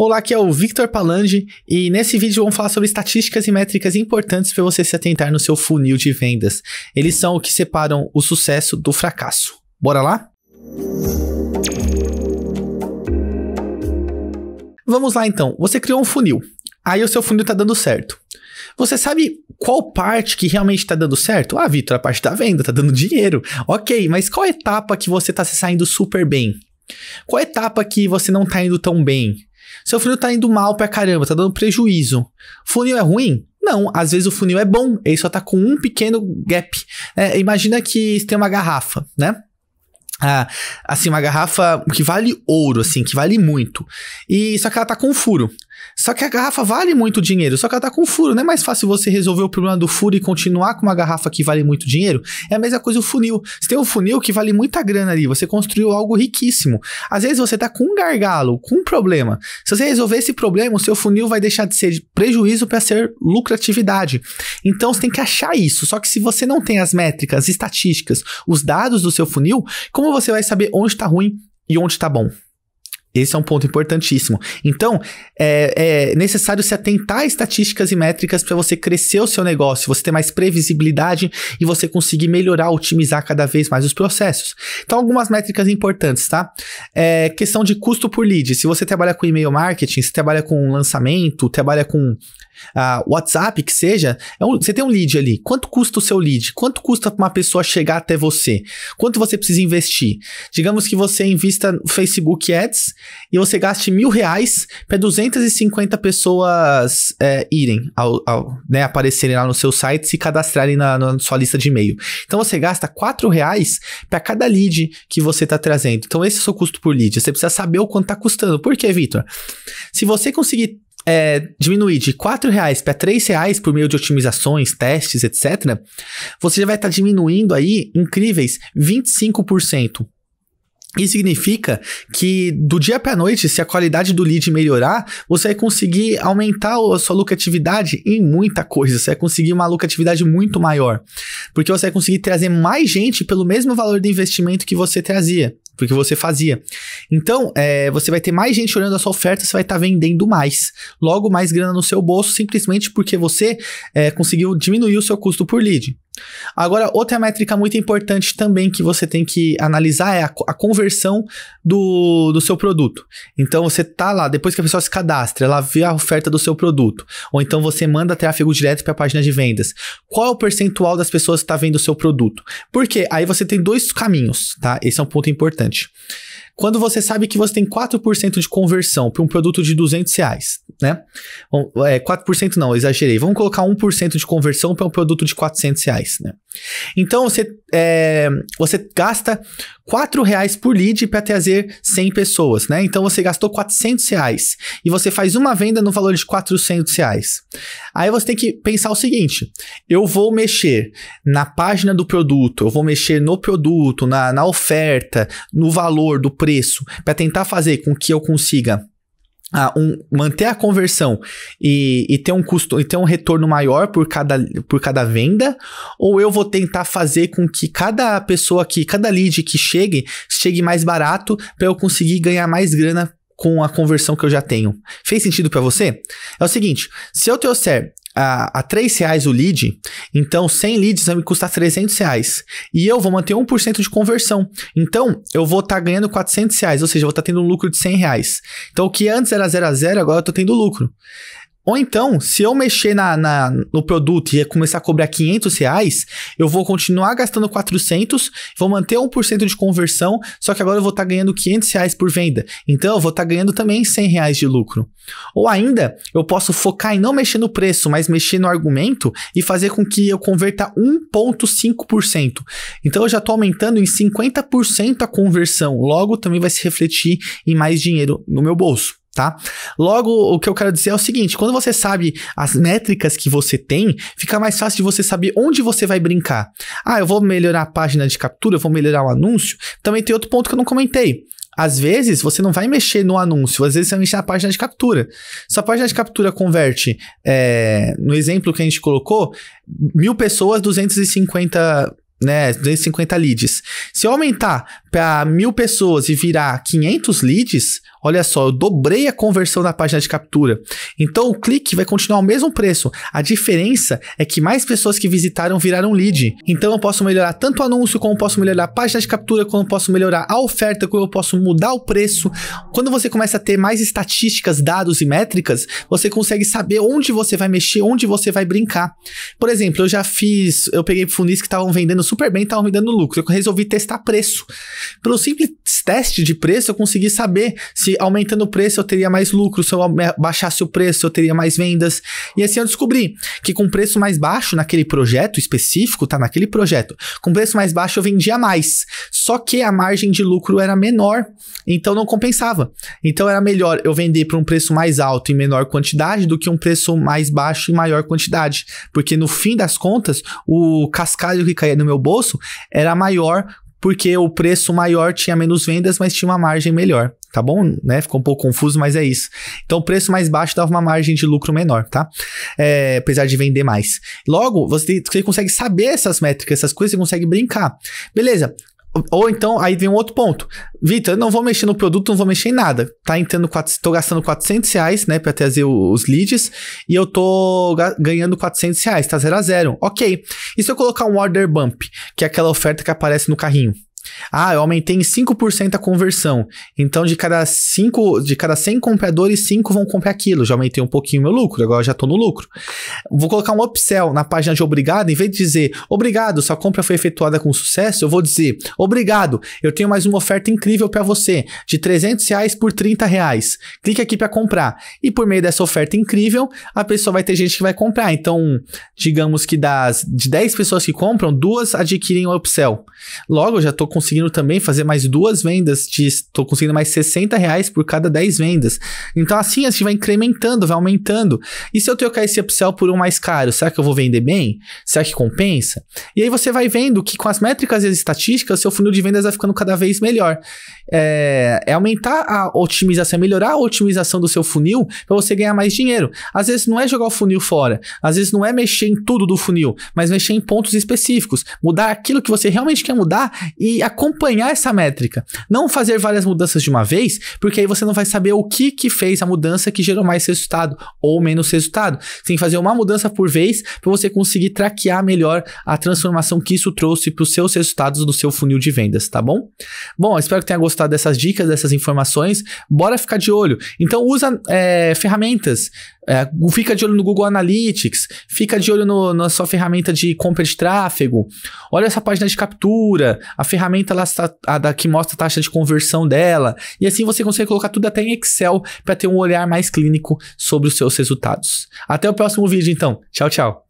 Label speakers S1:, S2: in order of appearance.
S1: Olá, aqui é o Victor Palange e nesse vídeo vamos falar sobre estatísticas e métricas importantes para você se atentar no seu funil de vendas. Eles são o que separam o sucesso do fracasso. Bora lá? Vamos lá então. Você criou um funil. Aí o seu funil está dando certo. Você sabe qual parte que realmente está dando certo? Ah, Victor, a parte da venda está dando dinheiro. Ok, mas qual etapa que você está se saindo super bem? Qual etapa que você não está indo tão bem? Seu funil tá indo mal pra caramba, tá dando prejuízo. Funil é ruim? Não, às vezes o funil é bom, ele só tá com um pequeno gap. É, imagina que tem uma garrafa, né? Ah, assim, uma garrafa que vale ouro, assim, que vale muito. E só que ela tá com um furo. Só que a garrafa vale muito dinheiro, só que ela tá com furo. Não é mais fácil você resolver o problema do furo e continuar com uma garrafa que vale muito dinheiro? É a mesma coisa o funil. Você tem um funil que vale muita grana ali, você construiu algo riquíssimo. Às vezes você tá com um gargalo, com um problema. Se você resolver esse problema, o seu funil vai deixar de ser prejuízo para ser lucratividade. Então você tem que achar isso. Só que se você não tem as métricas, as estatísticas, os dados do seu funil, como você vai saber onde está ruim e onde está bom? Esse é um ponto importantíssimo. Então, é, é necessário se atentar a estatísticas e métricas para você crescer o seu negócio, você ter mais previsibilidade e você conseguir melhorar, otimizar cada vez mais os processos. Então, algumas métricas importantes, tá? É, questão de custo por lead. Se você trabalha com e-mail marketing, se trabalha com lançamento, trabalha com ah, WhatsApp, que seja, é um, você tem um lead ali. Quanto custa o seu lead? Quanto custa uma pessoa chegar até você? Quanto você precisa investir? Digamos que você invista no Facebook Ads e você gaste mil reais para 250 pessoas é, irem, ao, ao, né, aparecerem lá no seu site, se cadastrarem na, na sua lista de e-mail. Então você gasta quatro reais para cada lead que você está trazendo. Então esse é o seu custo por lead. Você precisa saber o quanto está custando. Por quê, Vitor? Se você conseguir é, diminuir de R$ reais para R$ reais por meio de otimizações, testes, etc., você já vai estar tá diminuindo aí incríveis 25% isso significa que do dia para noite, se a qualidade do lead melhorar, você vai conseguir aumentar a sua lucratividade em muita coisa. Você vai conseguir uma lucratividade muito maior, porque você vai conseguir trazer mais gente pelo mesmo valor de investimento que você trazia, porque você fazia. Então, é, você vai ter mais gente olhando a sua oferta, você vai estar tá vendendo mais, logo mais grana no seu bolso, simplesmente porque você é, conseguiu diminuir o seu custo por lead. Agora, outra métrica muito importante também que você tem que analisar é a, a conversão do, do seu produto. Então, você tá lá, depois que a pessoa se cadastra, ela vê a oferta do seu produto, ou então você manda tráfego direto para a página de vendas. Qual é o percentual das pessoas que está vendo o seu produto? Porque aí você tem dois caminhos, tá? Esse é um ponto importante. Quando você sabe que você tem 4% de conversão para um produto de 200 reais, né? Bom, é, 4% não, exagerei. Vamos colocar 1% de conversão para um produto de 400 reais, né? Então, você, é, você gasta 4 reais por lead para trazer 100 pessoas, né? Então você gastou 400 reais e você faz uma venda no valor de 400 reais. Aí você tem que pensar o seguinte: eu vou mexer na página do produto, eu vou mexer no produto, na, na oferta, no valor do preço, para tentar fazer com que eu consiga a ah, um, manter a conversão e, e, ter um custo e ter um retorno maior por cada, por cada venda, ou eu vou tentar fazer com que cada pessoa que, cada lead que chegue, chegue mais barato para eu conseguir ganhar mais grana com a conversão que eu já tenho. Fez sentido para você? É o seguinte, se eu trouxer a, a 3 reais o lead, então 100 leads vai me custar 300 reais. E eu vou manter 1% de conversão. Então, eu vou estar tá ganhando 400 reais, ou seja, eu vou estar tá tendo um lucro de 100 reais. Então, o que antes era 0 a 0, agora eu estou tendo lucro. Ou então, se eu mexer na, na, no produto e começar a cobrar 500 reais, eu vou continuar gastando 400, vou manter 1% de conversão, só que agora eu vou estar tá ganhando 500 reais por venda. Então, eu vou estar tá ganhando também 100 reais de lucro. Ou ainda, eu posso focar em não mexer no preço, mas mexer no argumento e fazer com que eu converta 1,5%. Então, eu já estou aumentando em 50% a conversão. Logo, também vai se refletir em mais dinheiro no meu bolso tá? Logo, o que eu quero dizer é o seguinte: quando você sabe as métricas que você tem, fica mais fácil de você saber onde você vai brincar. Ah, eu vou melhorar a página de captura, eu vou melhorar o anúncio. Também tem outro ponto que eu não comentei. Às vezes você não vai mexer no anúncio, às vezes você vai mexer na página de captura. Se a página de captura converte, é, no exemplo que a gente colocou, mil pessoas, 250 né, 250 leads. Se eu aumentar para mil pessoas e virar 500 leads, olha só, eu dobrei a conversão da página de captura. Então o clique vai continuar o mesmo preço. A diferença é que mais pessoas que visitaram viraram lead. Então eu posso melhorar tanto o anúncio, como posso melhorar a página de captura, como posso melhorar a oferta, como eu posso mudar o preço. Quando você começa a ter mais estatísticas, dados e métricas, você consegue saber onde você vai mexer, onde você vai brincar. Por exemplo, eu já fiz, eu peguei funis que estavam vendendo super bem, estavam me dando lucro. Eu resolvi testar preço. Pelo simples teste de preço, eu consegui saber se aumentando o preço eu teria mais lucro, se eu baixasse o preço eu teria mais vendas. E assim eu descobri que com preço mais baixo naquele projeto específico, tá? Naquele projeto, com preço mais baixo eu vendia mais. Só que a margem de lucro era menor, então não compensava. Então era melhor eu vender por um preço mais alto e menor quantidade do que um preço mais baixo e maior quantidade, porque no fim das contas o cascalho que caía no meu bolso era maior porque o preço maior tinha menos vendas, mas tinha uma margem melhor, tá bom? Né? Ficou um pouco confuso, mas é isso. Então, o preço mais baixo dava uma margem de lucro menor, tá? É, apesar de vender mais. Logo, você, você consegue saber essas métricas, essas coisas, você consegue brincar. Beleza, ou então, aí vem um outro ponto. Vitor, não vou mexer no produto, não vou mexer em nada. Tá entrando, tô gastando 400 reais, né, pra trazer os leads, e eu tô ganhando 400 reais, tá zero a zero. Ok. E se eu colocar um order bump, que é aquela oferta que aparece no carrinho? Ah, eu aumentei em 5% a conversão. Então, de cada cinco, de cada 100 compradores, 5 vão comprar aquilo. Já aumentei um pouquinho meu lucro, agora já estou no lucro. Vou colocar um upsell na página de obrigado, em vez de dizer obrigado, sua compra foi efetuada com sucesso, eu vou dizer obrigado, eu tenho mais uma oferta incrível para você, de 300 reais por 30 reais. Clique aqui para comprar. E por meio dessa oferta incrível, a pessoa vai ter gente que vai comprar. Então, digamos que das de 10 pessoas que compram, duas adquirem o upsell. Logo, eu já estou com conseguindo também fazer mais duas vendas, estou conseguindo mais 60 reais por cada 10 vendas. Então assim, a gente vai incrementando, vai aumentando. E se eu trocar esse upsell por um mais caro, será que eu vou vender bem? Será que compensa? E aí você vai vendo que com as métricas e as estatísticas, seu funil de vendas vai ficando cada vez melhor. É, é aumentar a otimização, é melhorar a otimização do seu funil para você ganhar mais dinheiro. Às vezes não é jogar o funil fora, às vezes não é mexer em tudo do funil, mas mexer em pontos específicos, mudar aquilo que você realmente quer mudar e a acompanhar essa métrica. Não fazer várias mudanças de uma vez, porque aí você não vai saber o que, que fez a mudança que gerou mais resultado ou menos resultado. tem que fazer uma mudança por vez para você conseguir traquear melhor a transformação que isso trouxe para os seus resultados do seu funil de vendas, tá bom? Bom, espero que tenha gostado dessas dicas, dessas informações. Bora ficar de olho. Então usa é, ferramentas é, fica de olho no Google Analytics, fica de olho no, na sua ferramenta de compra de tráfego, olha essa página de captura, a ferramenta lá, a da, que mostra a taxa de conversão dela, e assim você consegue colocar tudo até em Excel para ter um olhar mais clínico sobre os seus resultados. Até o próximo vídeo, então. Tchau, tchau.